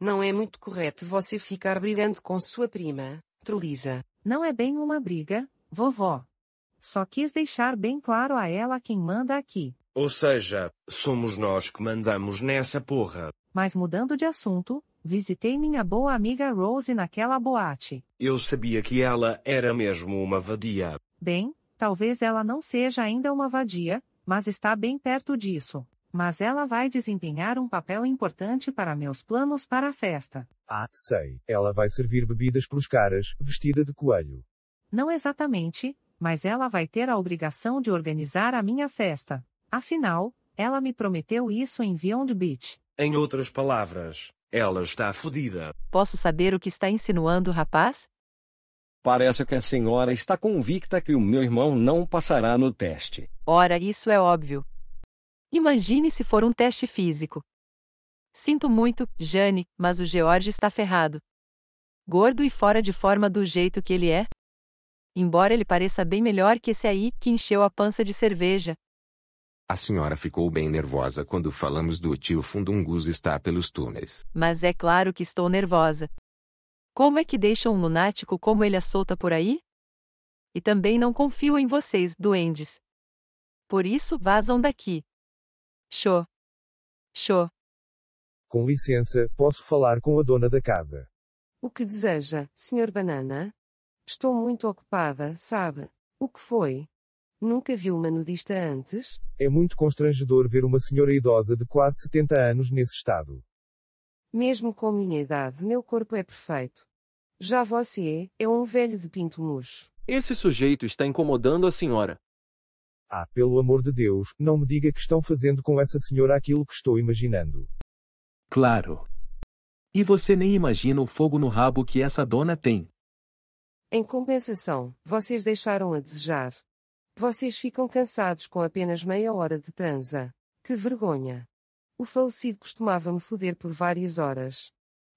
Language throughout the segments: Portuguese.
Não é muito correto você ficar brigando com sua prima, Trulisa. Não é bem uma briga, vovó. Só quis deixar bem claro a ela quem manda aqui. Ou seja, somos nós que mandamos nessa porra. Mas mudando de assunto, visitei minha boa amiga Rose naquela boate. Eu sabia que ela era mesmo uma vadia. Bem, talvez ela não seja ainda uma vadia, mas está bem perto disso. Mas ela vai desempenhar um papel importante para meus planos para a festa. Ah, sei. Ela vai servir bebidas para os caras, vestida de coelho. Não exatamente, mas ela vai ter a obrigação de organizar a minha festa. Afinal, ela me prometeu isso em Beyond Beach. Em outras palavras, ela está fodida. Posso saber o que está insinuando, rapaz? Parece que a senhora está convicta que o meu irmão não passará no teste. Ora, isso é óbvio. Imagine se for um teste físico. Sinto muito, Jane, mas o George está ferrado. Gordo e fora de forma do jeito que ele é? Embora ele pareça bem melhor que esse aí que encheu a pança de cerveja. A senhora ficou bem nervosa quando falamos do tio Fundungus estar pelos túneis. Mas é claro que estou nervosa. Como é que deixa um lunático como ele a solta por aí? E também não confio em vocês, duendes. Por isso, vazam daqui. Show. Show. Com licença, posso falar com a dona da casa. O que deseja, Sr. Banana? Estou muito ocupada, sabe? O que foi? Nunca vi uma nudista antes? É muito constrangedor ver uma senhora idosa de quase 70 anos nesse estado. Mesmo com minha idade, meu corpo é perfeito. Já você é, é um velho de pinto murcho. Esse sujeito está incomodando a senhora. Ah, pelo amor de Deus, não me diga que estão fazendo com essa senhora aquilo que estou imaginando. Claro. E você nem imagina o fogo no rabo que essa dona tem. Em compensação, vocês deixaram a desejar. Vocês ficam cansados com apenas meia hora de transa. Que vergonha! O falecido costumava me foder por várias horas.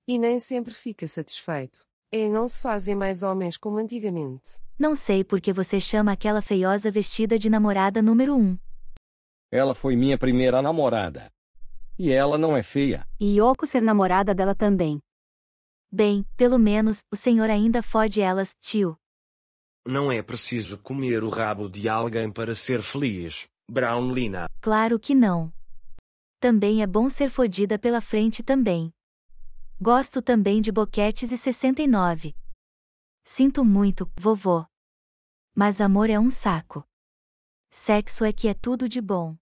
E nem sempre fica satisfeito. É não se fazem mais homens como antigamente. Não sei por que você chama aquela feiosa vestida de namorada número um. Ela foi minha primeira namorada. E ela não é feia. E Yoko ser namorada dela também. Bem, pelo menos, o senhor ainda fode elas, tio. Não é preciso comer o rabo de alguém para ser feliz, Brownlina. Claro que não. Também é bom ser fodida pela frente também. Gosto também de boquetes e 69. Sinto muito, vovô. Mas amor é um saco. Sexo é que é tudo de bom.